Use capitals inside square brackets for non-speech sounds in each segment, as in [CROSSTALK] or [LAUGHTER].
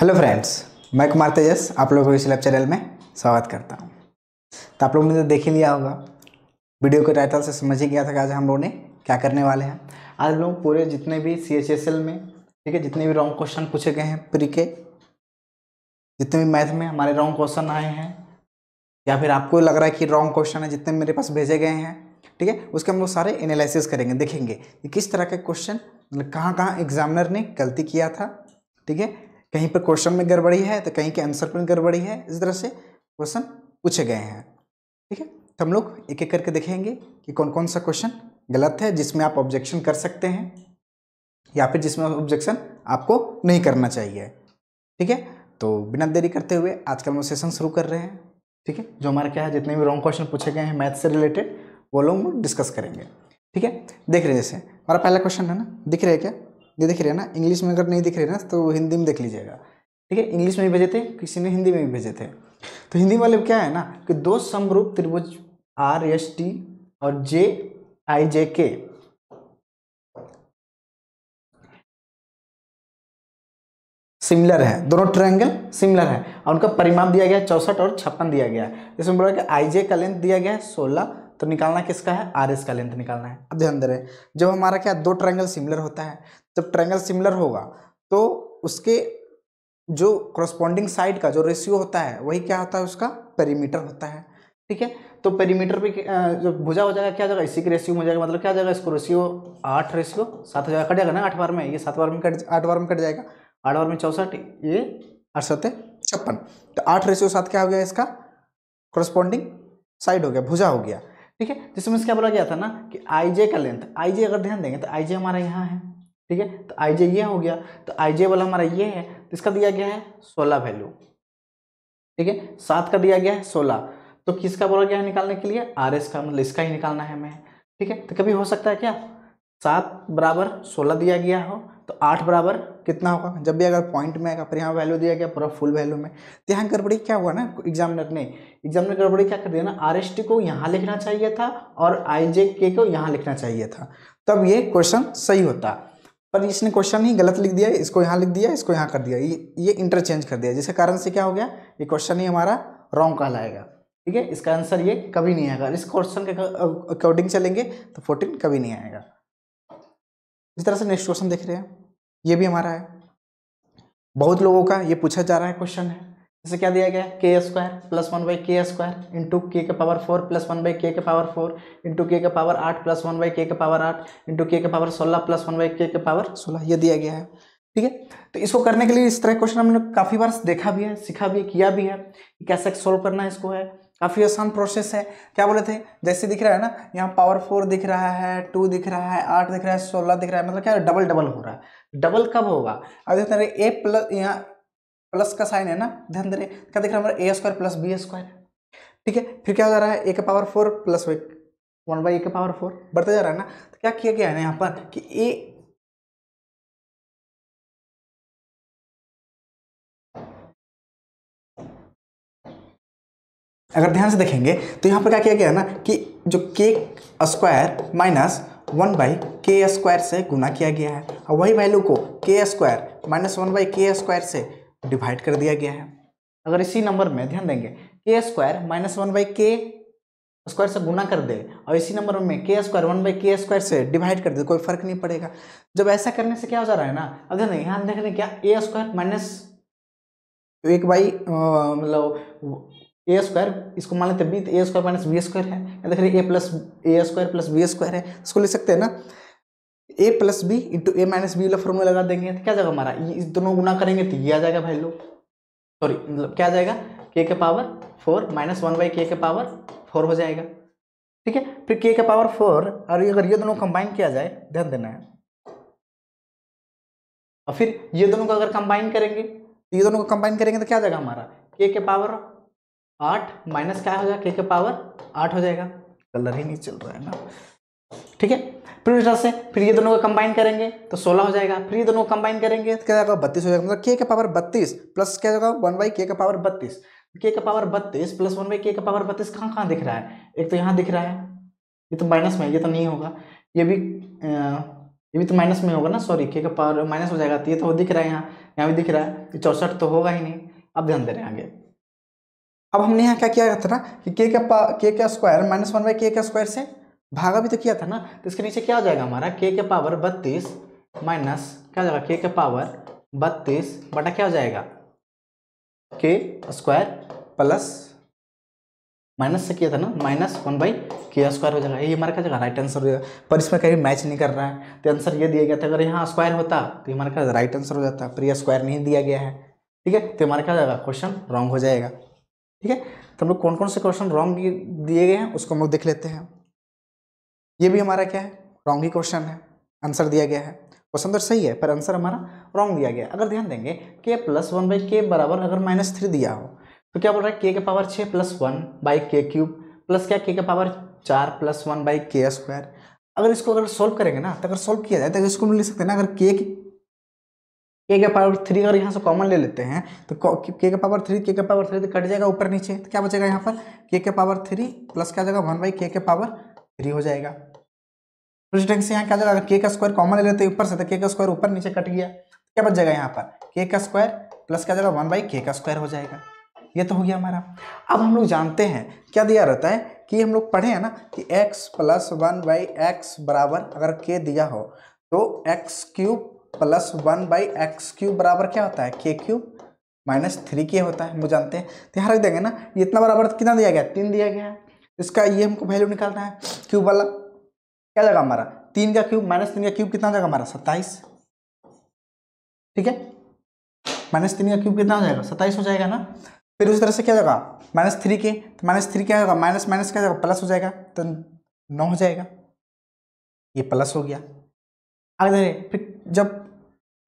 hello friends मैं कुमार तेजस आप लोगों को इस लैब चैनल में स्वागत करता हूँ तो आप लोगों ने तो देख ही लिया होगा वीडियो के टाइटल से समझ ही गया था कि आज हम लोगों ने क्या करने वाले हैं आज लोग पूरे जितने भी सी एच एस एल में ठीक है जितने भी रॉन्ग क्वेश्चन पूछे गए हैं प्री के जितने भी मैथ में हमारे रॉन्ग क्वेश्चन आए हैं या फिर आपको लग रहा है कि रॉन्ग क्वेश्चन है जितने मेरे पास भेजे गए हैं ठीक है उसके हम लोग सारे एनालिसिस करेंगे देखेंगे कि किस तरह के क्वेश्चन मतलब कहाँ कहाँ एग्जामिनर ने गलती किया था ठीक है कहीं पर क्वेश्चन में गड़बड़ी है तो कहीं के आंसर में गड़बड़ी है इस तरह से क्वेश्चन पूछे गए हैं ठीक है तो हम लोग एक एक करके देखेंगे कि कौन कौन सा क्वेश्चन गलत है जिसमें आप ऑब्जेक्शन कर सकते हैं या फिर जिसमें ऑब्जेक्शन आपको नहीं करना चाहिए ठीक है तो बिना देरी करते हुए आज का हम सेशन शुरू कर रहे हैं ठीक है जो हमारे क्या है जितने भी रॉन्ग क्वेश्चन पूछे गए हैं मैथ से रिलेटेड वो लोग डिस्कस करेंगे ठीक है देख रहे जैसे हमारा पहला क्वेश्चन है ना दिख रहा है क्या ये दिख रहे हैं ना इंग्लिश में अगर नहीं दिख रही ना तो हिंदी में देख लीजिएगा ठीक है इंग्लिश में भी भेजे थे किसी ने हिंदी में भी भेजे थे तो हिंदी वाले क्या है ना कि दो समरूप त्रिभुज आर एस टी और जे आई जे के सिमिलर है दोनों ट्रायंगल सिमिलर है और उनका परिमाप दिया गया चौसठ और छप्पन दिया गया है इसमें बोला कि आई जे का लेंथ दिया गया है सोलह तो निकालना किसका है आर एस का लेंथ निकालना है अब ध्यान दे रहे जब हमारा क्या दो ट्रायंगल सिमिलर होता है जब ट्रायंगल सिमिलर होगा तो उसके जो क्रॉस्पॉन्डिंग साइड का जो रेशियो होता है वही क्या होता है उसका पेरीमीटर होता है ठीक है तो पेरीमीटर पे जो भुजा हो जाएगा क्या जाएगा इसी के रेशियो में हो जाएगा मतलब क्या जाएगा इसको रेशियो आठ रेशियो सात हो जाएगा कट जाएगा ना आठ बार में ये सात बार में कट आठ बार में कट जाएगा आठ बार में चौसठ ये आठ सत्य छप्पन तो आठ रेशियो सात क्या हो गया इसका क्रॉस्पॉन्डिंग साइड हो गया भुजा हो गया ठीक है जिसमें क्या बोला गया था ना कि आई जे का लेंथ आई जे अगर ध्यान देंगे तो आई जे हमारा यहाँ है ठीक है तो आई जे ये हो गया तो आईजे वाला हमारा ये है तो इसका दिया गया है सोलह वैल्यू ठीक है सात का दिया गया है सोलह तो किसका बोला गया है निकालने के लिए आर एस का मतलब इसका ही निकालना है हमें ठीक है तो कभी हो सकता है क्या सात बराबर सोलह दिया गया हो तो आठ बराबर कितना होगा जब भी अगर पॉइंट में आएगा पर यहाँ वैल्यू दिया गया पूरा फुल वैल्यू में तो यहाँ गड़बड़ी क्या हुआ ना एग्जामिनर ने एग्जामिनर गड़बड़ी क्या कर दिया ना आर एस टी को यहाँ लिखना चाहिए था और आई जे के को यहाँ लिखना चाहिए था तब ये क्वेश्चन सही होता पर इसने क्वेश्चन ही गलत लिख दिया इसको यहाँ लिख दिया इसको यहाँ कर दिया ये इंटरचेंज कर दिया जिसके कारण से क्या हो गया ये क्वेश्चन ही हमारा रॉन्ग कहलाएगा ठीक है इसका आंसर ये कभी नहीं आएगा इस क्वेश्चन के अकॉर्डिंग चलेंगे तो फोर्टीन कभी नहीं आएगा इस तरह से नेक्स्ट क्वेश्चन देख रहे हैं ये भी हमारा है बहुत लोगों का ये पूछा जा रहा है क्वेश्चन है इसे क्या दिया गया K square plus one by के स्क्वायर इंटू के के power four plus one by के के पावर फोर इंटू के के पावर आठ प्लस वन बाई के के पावर आठ इंटू के के पावर सोलह प्लस वन बाई के के पावर सोलह ये दिया गया है ठीक है तो इसको करने के लिए इस तरह क्वेश्चन हमने काफ़ी बार देखा भी है सीखा भी है किया भी है कैसे सोल्व करना है इसको है काफ़ी आसान प्रोसेस है क्या बोले थे जैसे दिख रहा है ना यहाँ पावर फोर दिख रहा है टू दिख रहा है आठ दिख रहा है सोलह दिख रहा है मतलब क्या डबल डबल हो रहा है डबल कब होगा अब देखते हैं ए प्लस यहाँ प्लस का साइन है ना ध्यान दे रहे क्या देख रहे हमारा a square plus b square ठीक है फिर क्या हो रहा है ए के power four plus one by a के पावर फोर बढ़ता जा रहा है ना तो क्या किया गया है ना यहाँ पर कि ए अगर ध्यान से देखेंगे तो यहाँ पर क्या किया गया है ना कि जो k square minus one by के स्क्वायर से गुना किया गया है और वही वैल्यू को k square minus one by के स्क्वायर से डिवाइड कर दिया गया है अगर इसी नंबर में ध्यान देंगे k square minus one by के स्क्वायर से गुना कर दे और इसी नंबर में के स्क्वायर वन बाई के स्क्वायर से डिवाइड कर दे कोई फर्क नहीं पड़ेगा जब ऐसा करने से क्या हो जा रहा है ना अगर नहीं यहाँ देख रहे क्या ए स्क्वायर माइनस एक बाई मतलब ए स्क्वायर इसको मान लेते b a square minus B square है देख रहे a plus a square plus b square है इसको ले सकते हैं ना a plus B into A minus b वाला फॉर्मूला लगा देंगे तो क्या जाएगा हमारा ये इस दोनों गुना करेंगे तो ये आ जाएगा भाई लोग सॉरी मतलब क्या जाएगा के के power four minus one by के के पावर फोर हो जाएगा ठीक है फिर के के पावर फोर और अगर ये दोनों कंबाइन किया जाए ध्यान देना है और फिर ये दोनों को अगर कंबाइन करेंगे तो ये दोनों को कंबाइन करेंगे तो क्या जाएगा हमारा के के पावर आठ माइनस क्या हो जाएगा के के पावर आठ हो जाएगा कलर ही नहीं चल रहा है ना ठीक है फिर उस से फिर ये दोनों को कंबाइन करेंगे तो सोलह हो जाएगा फिर ये दोनों को कंबाइन करेंगे तो क्या जाएगा बत्तीस हो जाएगा मतलब के का पावर बत्तीस प्लस क्या होगा वन बाई के का पावर बत्तीस के का पावर बत्तीस प्लस वन बाई के का पावर बत्तीस कहाँ कहाँ दिख रहा है एक तो यहाँ दिख रहा है ये तो माइनस में ये तो नहीं होगा ये भी ये भी तो माइनस में होगा ना सॉरी के का पावर माइनस हो जाएगा तो ये तो दिख रहा है यहाँ यहाँ भी दिख रहा है चौसठ तो होगा ही नहीं अब ध्यान दे रहे हैं आगे अब हमने यहाँ क्या किया था ना कि के का के का स्क्वायर माइनस वन बाई के का स्क्वायर से भागा भी तो किया था ना तो इसके नीचे क्या हो जाएगा हमारा के के पावर बत्तीस माइनस क्या हो जाएगा के के पावर बत्तीस बटा क्या हो जाएगा के स्क्वायर प्लस माइनस से किया था ना माइनस वन बाई के स्क्वायर हो जाएगा ये हमारा क्या जाएगा राइट आंसर हो जाएगा पर इसमें कहीं मैच नहीं कर रहा है तो आंसर ये दिया गया था अगर यहाँ स्क्वायर होता तो हमारा क्या राइट आंसर हो जाता पर यह स्क्वायर नहीं दिया गया है ठीक है तो हमारा क्या हो जाएगा क्वेश्चन रॉन्ग हो जाएगा ठीक है तो हम लोग कौन कौन से क्वेश्चन रॉन्ग दिए गए हैं उसको हम लोग देख लेते हैं ये भी हमारा क्या है रॉन्ग ही क्वेश्चन है आंसर दिया गया है क्वेश्चन तो सही है पर आंसर हमारा रॉन्ग दिया गया अगर ध्यान देंगे के प्लस वन बाई के बराबर अगर माइनस थ्री दिया हो तो क्या बोल रहा है के के पावर छः plus one by k cube plus क्या के के पावर चार प्लस वन बाई के स्क्वायर अगर इसको अगर सॉल्व करेंगे ना तो अगर सॉल्व किया जाए तो इसको मिल लिख सकते हैं ना अगर के के का पावर थ्री अगर यहाँ से कॉमन ले लेते हैं तो के का पावर थ्री के का पावर थ्री तो कट जाएगा ऊपर नीचे तो क्या बचेगा यहाँ पर के के पावर थ्री प्लस क्या जाएगा वन बाई के के पावर थ्री हो जाएगा प्रेसिडेंट से यहाँ क्या जाएगा के का स्क्वायर कॉमन ले लेते ऊपर से तो के का स्क्वायर ऊपर नीचे कट गया क्या बच जाएगा यहाँ पर के का स्क्वायर प्लस क्या जाएगा वन बाई के का स्क्वायर हो जाएगा ये तो हो गया हमारा अब हम लोग जानते हैं क्या दिया रहता है कि हम लोग पढ़े हैं ना कि x plus one by x बराबर अगर के दिया हो तो x cube plus one by x cube बराबर क्या होता है के क्यूब माइनस थ्री के होता है हम लोग जानते हैं तो यहाँ रख देंगे ना इतना बराबर कितना दिया गया तीन दिया गया है इसका ये हमको वैल्यू निकालना है क्यूब वाला क्या जाएगा हमारा तीन का क्यूब माइनस तीन का क्यूब कितना जाएगा हमारा सत्ताईस ठीक है माइनस तीन का क्यूब कितना हो जाएगा सत्ताईस हो जाएगा ना फिर उस तरह से क्या जाएगा माइनस थ्री के तो माइनस थ्री क्या होगा माइनस माइनस क्या जाएगा प्लस हो जाएगा तो नौ हो जाएगा ये प्लस हो गया आगे देखिए फिर जब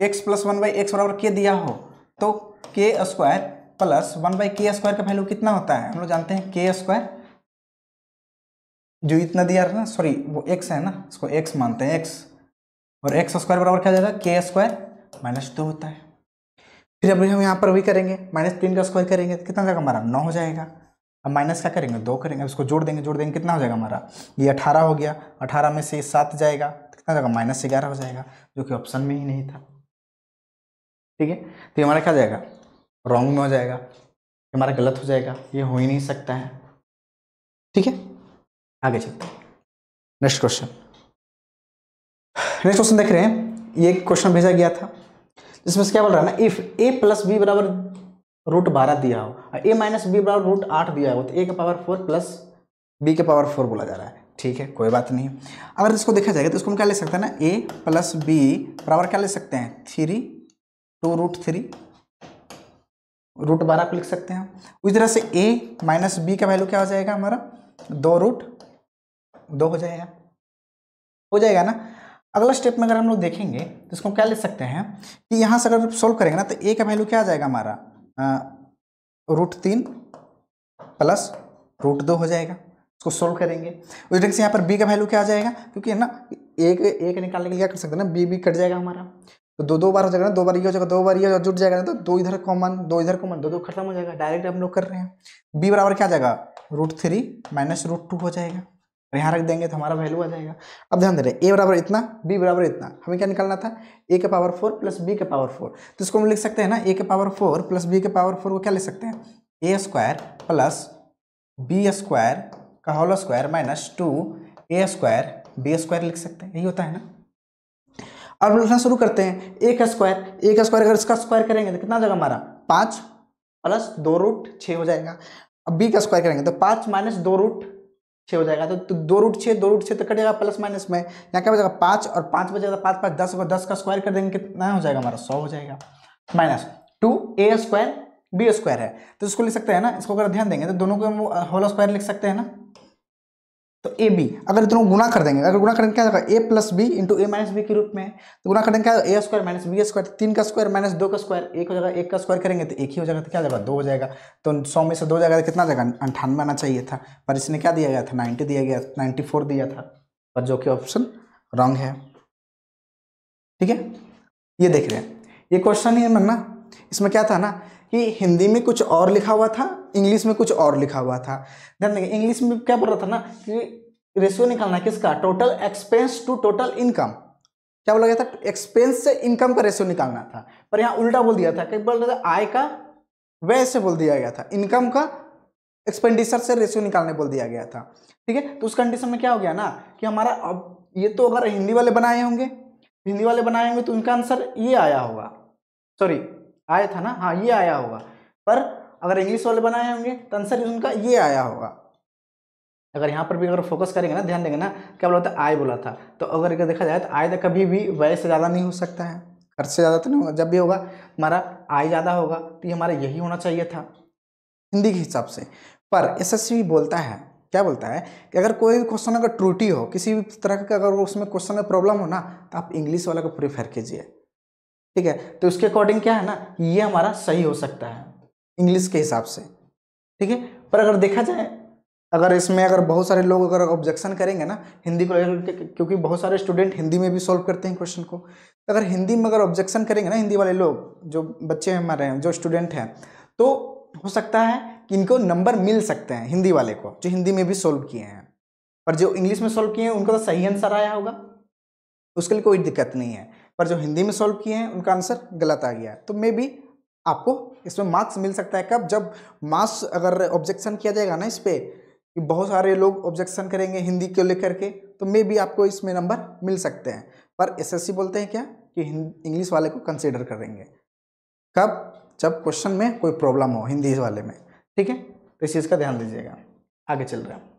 x plus one by x बराबर के दिया हो तो k square plus one by के स्क्वायर का वैल्यू कितना होता है हम लोग जानते हैं के स्क्वायर जो इतना दिया है ना सॉरी वो एक्स है ना इसको एक्स मानते हैं एक्स और एक्स स्क्वायर बराबर क्या जाएगा के स्क्वायर माइनस दो होता है फिर अभी हम यहाँ पर वही करेंगे माइनस तीन का स्क्वायर करेंगे तो कितना जाएगा हमारा नौ हो जाएगा अब माइनस क्या करेंगे दो करेंगे इसको जोड़ देंगे जोड़ देंगे कितना हो जाएगा हमारा ये अठारह हो गया अठारह में से सात जाएगा तो कितना जाएगा माइनस ग्यारह हो जाएगा जो कि ऑप्शन में ही नहीं था ठीक है तो हमारा क्या जाएगा रॉन्ग में हो जाएगा हमारा गलत हो जाएगा ये हो ही नहीं सकता है आगे चलते नेक्स्ट क्वेश्चन नेक्स्ट क्वेश्चन देख रहे हैं ये क्वेश्चन भेजा गया था जिसमें से क्या बोल रहा है ना इफ ए प्लस बी बराबर रूट बारह दिया हो और ए माइनस बी बराबर रूट आठ दिया हो तो ए का पावर फोर प्लस बी के पावर फोर बोला जा रहा है ठीक है कोई बात नहीं अगर इसको देखा जाएगा तो इसको हम क्या ले सकते हैं ना ए प्लस बी बराबर क्या ले सकते हैं three two root three root बारह को लिख सकते हैं उसी तरह से ए माइनस बी का वैल्यू क्या हो जाएगा हमारा दो रूट दो हो जाएगा हो जाएगा ना अगला स्टेप में अगर हम लोग देखेंगे तो इसको क्या ले सकते हैं कि यहाँ से अगर सोल्व करेंगे ना तो ए का वैल्यू क्या आ जाएगा हमारा रूट तीन प्लस रूट दो हो जाएगा इसको सोल्व करेंगे उस ढंग से यहाँ पर बी का वैल्यू क्या आ जाएगा क्योंकि है ना एक एक निकालने के लिए क्या कर सकते हैं ना बी बी कट जाएगा हमारा तो दो दो बार हो जाएगा ना दो बार ये हो जाएगा दो बार ये जुट जाएगा ना तो दो इधर कॉमन दो इधर कॉमन दो दो खत्म हो जाएगा डायरेक्ट हम लोग कर रहे हैं बी बराबर क्या आ जाएगा root three minus root two हो जाएगा तो यहाँ रख देंगे तो हमारा वैल्यू आ जाएगा अब ध्यान दे रहे ए बराबर इतना बी बराबर इतना हमें क्या निकालना था ए के पावर फोर प्लस बी के पावर फोर तो इसको हम लिख सकते हैं ना ए के पावर फोर प्लस बी के पावर फोर को क्या लिख सकते हैं a square plus b square का whole square minus two a square b square लिख सकते हैं यही होता है ना अब लिखना शुरू करते हैं एक स्क्वायर एक स्क्वायर अगर इसका स्क्वायर करेंगे तो कितना जगह हमारा पाँच प्लस दो रूट छः हो जाएगा अब बी का स्क्वायर करेंगे तो पाँच माइनस दो रूट छः हो जाएगा तो दो रूट छः दो रूट छः तो कटेगा प्लस माइनस में यहाँ क्या बचेगा पाँच और पाँच बचेगा तो पाँच पाँच दस होगा दस का स्क्वायर कर देंगे कितना हो जाएगा हमारा सौ हो जाएगा minus two a square b square है तो इसको लिख सकते हैं ना इसको अगर ध्यान देंगे तो दोनों को हम होल स्क्वायर लिख सकते हैं ना तो ए बी अगर इतना गुना कर देंगे अगर गुना करेंगे क्या होगा a plus B into A minus B के रूप में तो गुना करेंगे क्या a square minus B square तीन का स्क्वायर माइनस दो का स्क्वायर एक हो जाएगा एक का स्क्वायर करेंगे तो एक ही हो जाएगा तो क्या जाएगा दो हो जाएगा तो सौ में से दो जाएगा तो कितना जाएगा अंठानवे आना चाहिए था पर इसने क्या दिया गया था नाइन्टी दिया गया तो नाइन्टी फोर दिया था पर जो कि ऑप्शन रॉन्ग है ठीक है ये देख रहे हैं ये क्वेश्चन ही है ना इसमें क्या था ना कि हिंदी में कुछ और लिखा हुआ था इंग्लिश में कुछ और लिखा हुआ था ध्यान देंगे इंग्लिश में क्या बोल रहा था ना कि रेशियो निकालना किसका total expense to total income क्या बोला गया था एक्सपेंस से इनकम का रेशियो निकालना था पर यहाँ उल्टा बोल दिया था कहीं बोल रहा था आय का व्यय से बोल दिया गया था इनकम का एक्सपेंडिचर से रेशियो निकालने बोल दिया गया था ठीक है तो उस कंडीशन में क्या हो गया ना कि हमारा अब ये तो अगर हिंदी वाले बनाए होंगे हिंदी वाले बनाए होंगे तो उनका आंसर ये आया होगा सॉरी आया था ना हाँ ये आया होगा पर अगर इंग्लिश वाले बनाए होंगे तो आंसर उनका ये आया होगा अगर यहाँ पर भी अगर फोकस करेंगे ना ध्यान देंगे ना क्या बोला था आय बोला था तो अगर अगर देखा जाए तो आय तो कभी भी व्यय से ज़्यादा नहीं हो सकता है खर्च से ज़्यादा तो नहीं होगा जब भी होगा हमारा आय ज़्यादा होगा तो ये हमारा यही होना चाहिए था हिंदी के हिसाब से पर एस बोलता है क्या बोलता है कि अगर कोई भी क्वेश्चन अगर त्रुटि हो किसी भी तरह का अगर उसमें क्वेश्चन में प्रॉब्लम हो ना तो आप इंग्लिश वाला को प्रीफर कीजिए ठीक है तो उसके अकॉर्डिंग क्या है ना ये हमारा सही हो सकता है इंग्लिश के हिसाब से ठीक है पर अगर देखा जाए अगर इसमें अगर बहुत सारे लोग अगर ऑब्जेक्शन करेंगे ना हिंदी को लेकर क्योंकि बहुत सारे स्टूडेंट हिंदी में भी सॉल्व करते हैं क्वेश्चन को तो अगर हिंदी में अगर ऑब्जेक्शन करेंगे ना हिंदी वाले लोग जो बच्चे हमारे हैं जो स्टूडेंट हैं तो हो सकता है कि इनको नंबर मिल सकते हैं हिंदी वाले को जो हिंदी में भी सॉल्व किए हैं पर जो इंग्लिश में सॉल्व किए हैं उनका तो सही आंसर आया होगा उसके लिए कोई दिक्कत नहीं है पर जो हिंदी में सॉल्व किए हैं उनका आंसर गलत आ गया तो मे बी आपको इसमें मार्क्स मिल सकता है कब जब मार्क्स अगर ऑब्जेक्शन किया जाएगा ना इस पर कि बहुत सारे लोग ऑब्जेक्शन करेंगे हिंदी को लेकर के तो मे भी आपको इसमें नंबर मिल सकते हैं पर एसएससी बोलते हैं क्या कि इंग्लिश वाले को कंसिडर करेंगे कब जब क्वेश्चन में कोई प्रॉब्लम हो हिंदी वाले में ठीक है तो इस चीज़ का ध्यान दीजिएगा आगे चल रहा हैं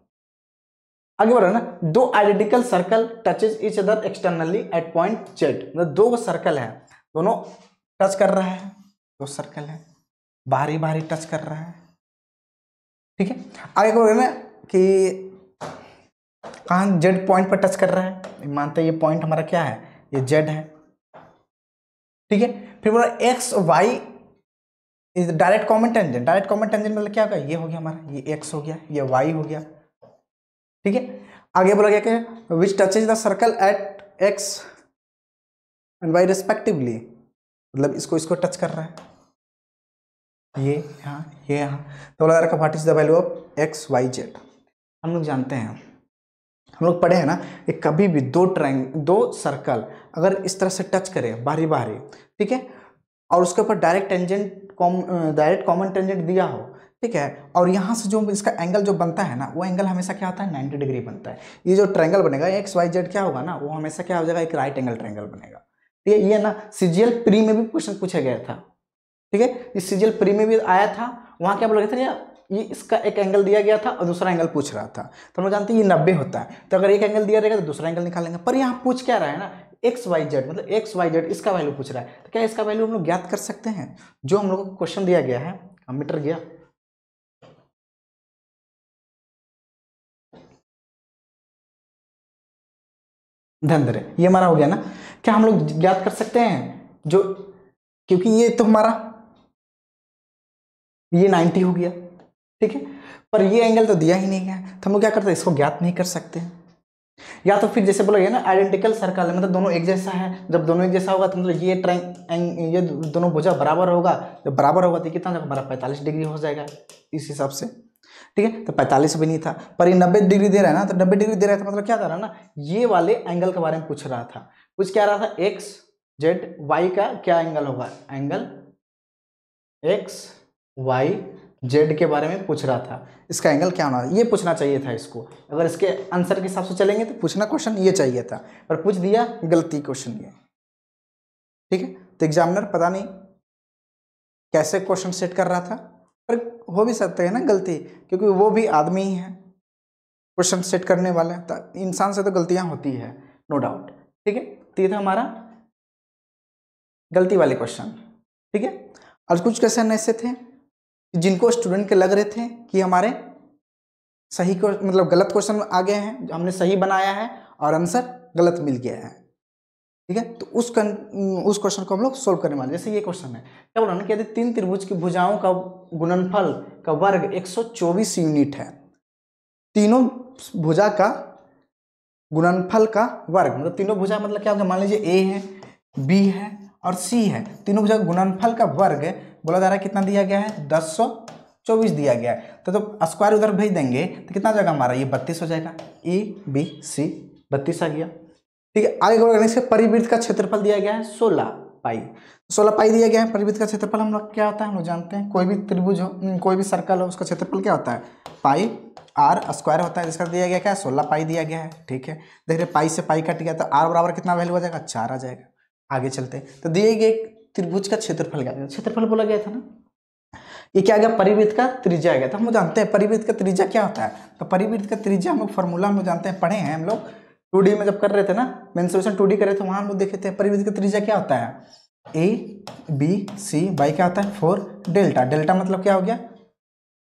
आगे बढ़ो ना दो identical circle touches each other externally at point Z मतलब दो सर्कल है दोनों टच कर रहा है दो सर्कल है बारी बारी टच कर रहा है ठीक है आगे रहे ना कि कहा जेड पॉइंट पर टच कर रहा है मानते हैं ये पॉइंट हमारा क्या है ये जेड है ठीक है फिर बोला X Y is direct common tangent direct common tangent मतलब क्या होगा ये हो गया हमारा ये एक्स हो गया ये वाई हो गया ठीक है आगे बोला गया which touch the circle at X and Y respectively मतलब इसको इसको टच कर रहा है ये यहाँ ये यहाँ तो बोला रखा what is the value of X Y Z हम लोग जानते हैं हम लोग पढ़े हैं ना कि कभी भी दो ट्रैंग दो सर्कल अगर इस तरह से टच करे बारी बारी ठीक है और उसके ऊपर direct tangent com direct common tangent दिया हो ठीक है और यहाँ से जो इसका एंगल जो बनता है ना वो एंगल हमेशा क्या होता है नाइन्टी डिग्री बनता है ये जो ट्रैंगल बनेगा एक्स वाई जेड क्या होगा ना वो हमेशा क्या हो जाएगा एक राइट एंगल ट्रैंगल बनेगा ठीक है ये ना सीजीएल प्री में भी क्वेश्चन पूछा गया था ठीक है ये सीजीएल प्री में भी आया था वहाँ क्या बोल रहे थे ये इसका एक एंगल दिया गया था और दूसरा एंगल पूछ रहा था तो हम लोग जानते हैं ये नब्बे होता है तो अगर एक एंगल दिया रहेगा तो दूसरा एंगल निकालेंगे पर यहाँ पूछ क्या रहा है ना एक्स वाई जेड मतलब एक्स वाई जेड इसका वैल्यू पूछ रहा है तो क्या इसका वैल्यू हम लोग ज्ञात कर सकते हैं जो हम लोग को क्वेश्चन दिया गया है मीटर गया धनतेरस ये हमारा हो गया ना क्या हम लोग ज्ञात कर सकते हैं जो क्योंकि ये तो हमारा ये 90 हो गया ठीक है पर ये एंगल तो दिया ही नहीं है तो हम लोग क्या करते हैं इसको ज्ञात नहीं कर सकते या तो फिर जैसे बोलोगे ना आइडेंटिकल सर्कल है मतलब दोनों एक जैसा है जब दोनों एक जैसा होगा तो मतलब ये ट्रैंग ये दोनों भुजा बराबर होगा जब बराबर होगा तो कितना हमारा पैंतालीस डिग्री हो जाएगा इस हिसाब से ठीक है तो 45 भी नहीं था पर ये 90 डिग्री दे रहा है ना तो 90 डिग्री दे रहा था तो मतलब क्या कर रहा है ना ये वाले एंगल के बारे में पूछ रहा था पूछ क्या रहा था एक्स जेड वाई का क्या एंगल होगा एंगल एक्स वाई जेड के बारे में पूछ रहा था इसका एंगल क्या होना ये पूछना चाहिए था इसको अगर इसके आंसर के हिसाब से चलेंगे तो पूछना क्वेश्चन ये चाहिए था पर पूछ दिया गलती क्वेश्चन ये ठीक है तो एग्जामिनर पता नहीं कैसे क्वेश्चन सेट कर रहा था पर हो भी सकता है ना गलती क्योंकि वो भी आदमी ही है क्वेश्चन सेट करने वाला है तो इंसान से तो गलतियां होती है नो डाउट ठीक है तो ये था हमारा गलती वाले क्वेश्चन ठीक है और कुछ क्वेश्चन ऐसे थे जिनको स्टूडेंट के लग रहे थे कि हमारे सही मतलब गलत क्वेश्चन आ गए हैं हमने सही बनाया है और आंसर गलत मिल गया है ठीक है तो उस कन, उस क्वेश्चन को हम लोग सोल्व करने वाले जैसे ये क्वेश्चन है क्या बोला ना कि यदि तीन त्रिभुज की भुजाओं का गुणनफल का वर्ग 124 यूनिट है तीनों भुजा का गुणनफल का वर्ग मतलब तीनों भुजा मतलब क्या होगा मान लीजिए ए है बी है और सी है तीनों भुजा गुणनफल का वर्ग बोला जा रहा है कितना दिया गया है दस सौ चौबीस दिया गया है तो जब तो स्क्वायर उधर भेज देंगे तो कितना जगह हमारा ये बत्तीस हो जाएगा ए बी सी बत्तीस आ गया ठीक है आगे ऑर्गेनिक्स के परिवृत्त का क्षेत्रफल दिया गया है सोलह पाई सोलह पाई दिया गया है परिवृत्त का क्षेत्रफल हम लोग क्या होता है हम लोग जानते हैं कोई भी त्रिभुज हो हम्म, कोई भी सर्कल हो उसका क्षेत्रफल क्या होता है पाई आर स्क्वायर होता है जिसका दिया गया क्या है सोलह पाई दिया गया है ठीक है देख रहे पाई से पाई कट गया तो आर बराबर कितना वैल्यू आ जाएगा चार आ जाएगा आगे चलते तो दिए गए त्रिभुज का क्षेत्रफल क्या क्षेत्रफल बोला गया था ना ये क्या आ गया परिवृत्त का त्रिज्या आ गया था तो हम जानते हैं परिवृत्त का त्रिज्या क्या होता है तो परिवृत्त का त्रिज्या हम लोग फॉर्मूला हम लोग जानते हैं पढ़े हैं हम लोग टू में जब कर रहे थे ना मेन्सुरेशन टू कर रहे थे तो वहाँ हम लोग देखे थे परिवृत्त का त्रिज्या क्या होता है ए बी सी बाई क्या होता है फोर डेल्टा डेल्टा मतलब क्या हो गया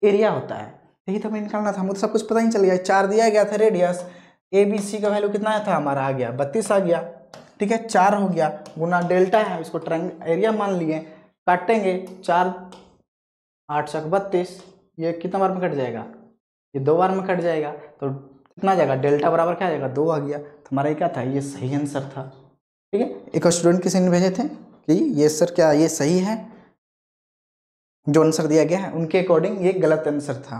एरिया होता है यही तो हमें निकालना था मुझे सब कुछ पता ही चल गया चार दिया गया था रेडियस ए बी सी का वैल्यू कितना था हमारा आ गया बत्तीस आ गया ठीक है चार हो गया गुना डेल्टा है इसको ट्रेंग एरिया मान लिए काटेंगे चार आठ सौ बत्तीस ये कितना बार में कट जाएगा ये दो बार में कट जाएगा तो कितना जाएगा डेल्टा बराबर क्या आ जाएगा दो आ गया तो हमारा ये क्या था ये सही आंसर था ठीक है एक स्टूडेंट किसी ने भेजे थे कि ये सर क्या ये सही है जो आंसर दिया गया है उनके अकॉर्डिंग ये गलत आंसर था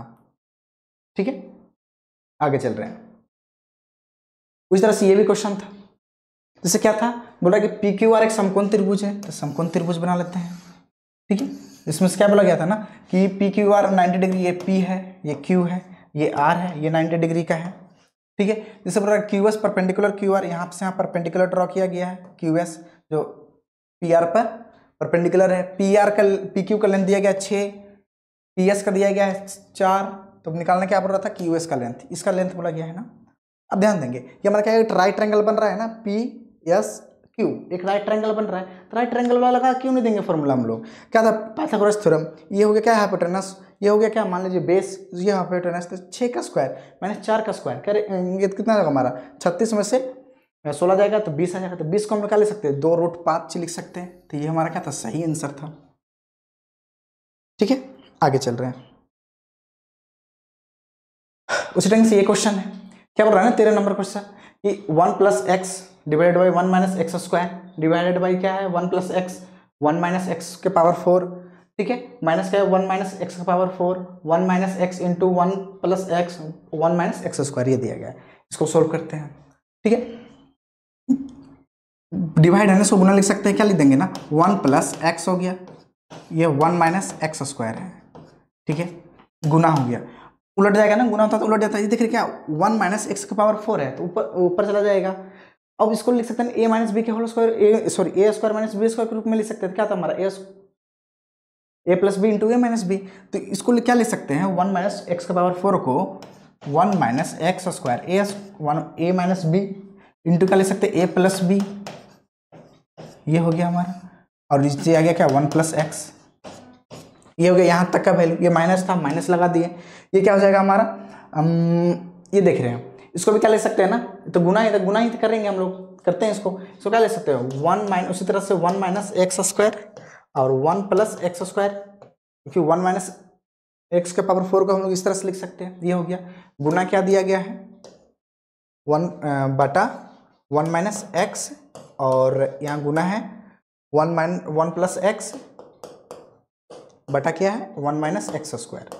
ठीक है आगे चल रहे हैं उस तरह से ये भी क्वेश्चन था जैसे क्या था बोला कि पी क्यू आर एक समकोण त्रिभुज है तो समकोण त्रिभुज बना लेते हैं ठीक है इसमें से क्या बोला गया था ना कि P Q R ninety degree ये पी है ये क्यू है ये आर है ये नाइन्टी डिग्री का है ठीक है जिस प्रकार Q S perpendicular Q R यहाँ से यहाँ परपेंडिकुलर ड्रॉ किया गया है क्यू एस जो पी आर पर परपेंडिकुलर है पी आर का पी क्यू का लेंथ दिया गया छः पी एस का दिया गया है चार तो निकालना क्या बोल रहा था क्यू एस का लेंथ इसका लेंथ बोला गया है ना अब ध्यान देंगे ये हमारा क्या राइट ट्रैंगल बन रहा है ना पी एस क्यू एक राइट ट्रैंगल बन रहा है तो राइट ट्रैंगल वाला का क्यों नहीं देंगे फॉर्मूला हम लोग क्या था पाइथागोरस थ्योरम ये हो गया क्या है हाइपोटेनस ये हो गया क्या मान लीजिए बेस ये यहाँ पे टन छः का स्क्वायर मैंने चार का स्क्वायर क्या कितना रहेगा हमारा छत्तीस में से सोलह जाएगा तो बीस आ जाएगा तो बीस को हम निकाल ले सकते हैं दो रूट पाँच लिख सकते हैं तो ये हमारा क्या था सही आंसर था ठीक है आगे चल रहे हैं उसी ढंग से ये क्वेश्चन है क्या बोल रहा है ना तेरह नंबर क्वेश्चन कि one plus X divided by one minus X square divided by क्या है one plus X one minus X के पावर फोर ठीक है माइनस क्या है वन माइनस एक्स का power four one minus X into one plus X one minus X square ये दिया गया है इसको सॉल्व करते हैं ठीक है डिवाइड है ना सो गुना लिख सकते हैं क्या लिख देंगे ना वन प्लस एक्स हो गया ये वन माइनस एक्स स्क्वायर है ठीक है गुना हो गया उलट जाएगा ना गुना होता तो उलट जाता है देख रहे क्या वन माइनस एक्स का पावर फोर है तो ऊपर ऊपर चला जाएगा अब इसको लिख सकते हैं ए माइनस बी के whole square A sorry A square minus B square के रूप में लिख सकते हैं क्या था हमारा A A plus B into A minus B तो इसको क्या ले सकते हैं वन माइनस एक्स का पावर फोर को one minus X square A one A minus B into क्या ले सकते हैं ए प्लस बी ये हो गया हमारा और नीचे आ गया क्या वन प्लस एक्स ये हो गया यहाँ तक का वैल्यू ये माइनस था माइनस लगा दिए ये क्या हो जाएगा हमारा हम ये देख रहे हैं इसको भी क्या ले सकते हैं ना तो गुना ही तो गुना ही करेंगे हम लोग करते हैं इसको इसको क्या ले सकते हो वन माइनस उसी तरह से वन माइनस एक्स स्क्वायर और वन प्लस एक्स स्क्वायर क्योंकि वन माइनस एक्स के पावर फोर को हम लोग इस तरह से लिख सकते हैं ये हो गया गुना क्या दिया गया है वन बटा वन माइनस एक्स और यहाँ गुना है one min one plus X बटा क्या है वन माइनस एक्स स्क्वायर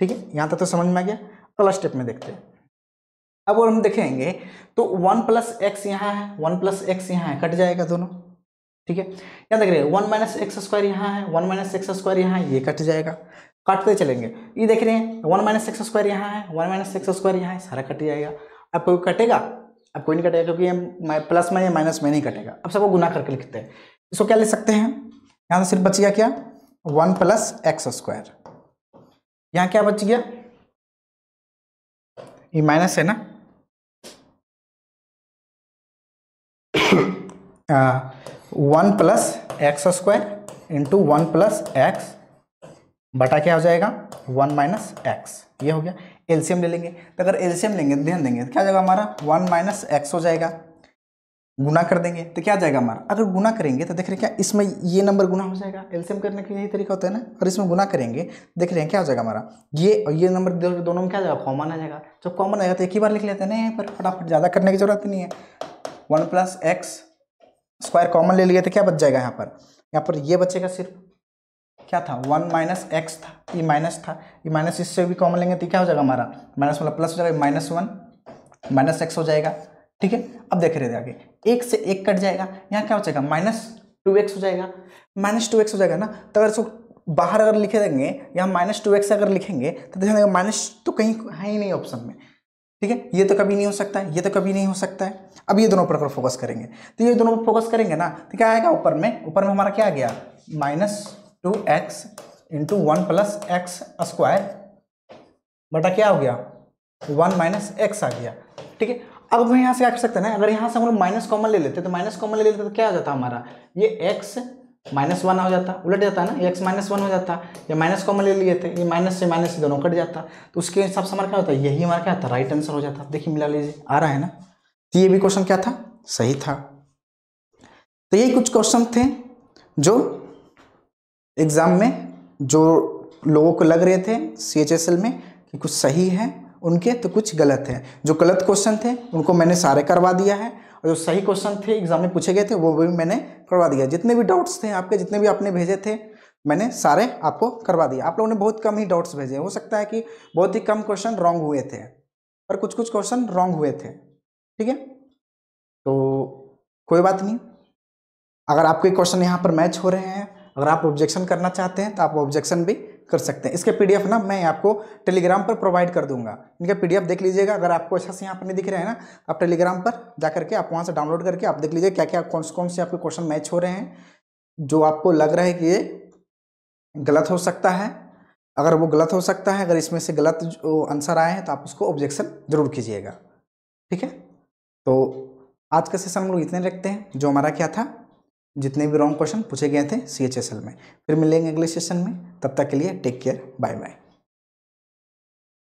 ठीक है यहाँ तक तो समझ में आ गया अगला स्टेप में देखते हैं अब हम देखेंगे तो वन प्लस एक्स यहाँ है वन प्लस एक्स यहाँ है कट जाएगा दोनों ठीक है याद रखिए वन माइनस एक्स स्क्वायर यहाँ है वन माइनस एक्स स्क्वायर यहाँ ये कट जाएगा काटते चलेंगे ये देख रहे हैं वन माइनस एक्स स्क्वायर यहाँ है वन माइनस एक्स स्क्वायर यहाँ है सारा कट जाएगा अब कोई कटेगा अब कोई नहीं कटेगा क्योंकि ये प्लस में या माइनस में नहीं कटेगा अब सबको गुना करके लिखते हैं इसको क्या लिख सकते हैं यहाँ से सिर्फ बच गया क्या वन प्लस एक्स स्क्वायर यहाँ क्या बच गया ये माइनस है ना [COUGHS] one plus X square into one plus X बटा क्या हो जाएगा वन माइनस एक्स ये हो गया एल्शियम ले लेंगे तो अगर एल्शियम लेंगे ध्यान देंगे तो क्या जाएगा हमारा वन माइनस एक्स हो जाएगा गुना कर देंगे तो क्या जाएगा हमारा अगर गुना करेंगे तो देख रहे हैं क्या इसमें ये नंबर गुना हो जाएगा एल्शियम करने का यही तरीका होता है ना और इसमें गुना करेंगे देख रहे हैं क्या हो जाएगा हमारा ये और ये नंबर दोनों में क्या जाएगा कॉमन आ जाएगा जब कॉमन आएगा तो एक ही बार लिख लेते हैं ना पर फटाफट ज़्यादा करने की जरूरत नहीं है one plus X square common ले लिए तो क्या बच जाएगा यहाँ पर यहाँ पर ये बचेगा सिर्फ क्या था वन माइनस एक्स था ये माइनस था ये माइनस इससे भी कॉमन लेंगे तो क्या हो जाएगा हमारा माइनस वाला प्लस हो जाएगा माइनस वन माइनस एक्स हो जाएगा ठीक है अब देख रहे थे आगे एक से एक कट जाएगा यहाँ क्या हो जाएगा माइनस टू एक्स हो जाएगा माइनस टू एक्स हो जाएगा ना तो अगर इसको बाहर अगर लिखे देंगे यहाँ माइनस टू एक्स अगर लिखेंगे तो देखा माइनस तो कहीं है ही नहीं ऑप्शन में ठीक है ये तो कभी नहीं हो सकता है ये तो कभी नहीं हो सकता है अब ये दोनों पर फोकस करेंगे तो ये दोनों पर फोकस करेंगे ना तो क्या आएगा ऊपर में ऊपर में हमारा क्या आ गया minus two X into one plus X square बटा क्या हो गया वन माइनस एक्स आ गया ठीक है अब हम यहाँ से क्या कर सकते हैं ना अगर यहाँ से हम लोग माइनस कॉमन ले लेते तो माइनस कॉमन ले लेते तो क्या आ जाता हमारा ये एक्स माइनस वन हो जाता उलट जाता है ना एक्स माइनस वन हो जाता ये माइनस कॉमन ले लिए थे ये माइनस से माइनस से दोनों कट जाता तो उसके हिसाब से हमारा क्या होता है यही हमारा क्या होता है राइट आंसर हो जाता देखिए मिला लीजिए आ रहा है ना कि ये भी क्वेश्चन क्या था सही था तो यही कुछ क्वेश्चन थे जो एग्ज़ाम में जो लोगों को लग रहे थे सी एच एस एल में कि कुछ सही है उनके तो कुछ गलत है जो गलत क्वेश्चन थे उनको मैंने सारे करवा दिया है और जो सही क्वेश्चन थे एग्ज़ाम में पूछे गए थे वो भी मैंने करवा दिया जितने भी डाउट्स थे आपके जितने भी आपने भेजे थे मैंने सारे आपको करवा दिया आप लोगों ने बहुत कम ही डाउट्स भेजे हो सकता है कि बहुत ही कम क्वेश्चन रॉन्ग हुए थे और कुछ कुछ क्वेश्चन रॉन्ग हुए थे ठीक है तो कोई बात नहीं अगर आपके क्वेश्चन यहाँ पर मैच हो रहे हैं अगर आप ऑब्जेक्शन करना चाहते हैं तो आप ऑब्जेक्शन भी कर सकते हैं इसके पीडीएफ ना मैं आपको टेलीग्राम पर प्रोवाइड कर दूंगा इनका पीडीएफ देख लीजिएगा अगर आपको अच्छा से यहाँ पर नहीं दिख रहा है ना आप टेलीग्राम पर जा करके आप वहाँ से डाउनलोड करके आप देख लीजिए क्या क्या कौन से कौन से आपके क्वेश्चन मैच हो रहे हैं जो आपको लग रहा है कि ये गलत हो सकता है अगर वो गलत हो सकता है अगर इसमें से गलत आंसर आए हैं तो आप उसको ऑब्जेक्शन जरूर कीजिएगा ठीक है तो आज का सेशन हम लोग इतने रखते हैं जो हमारा क्या था जितने भी रॉन्ग क्वेश्चन पूछे गए थे सी में फिर मिलेंगे अगले सेशन में तब तक के लिए टेक केयर बाय बाय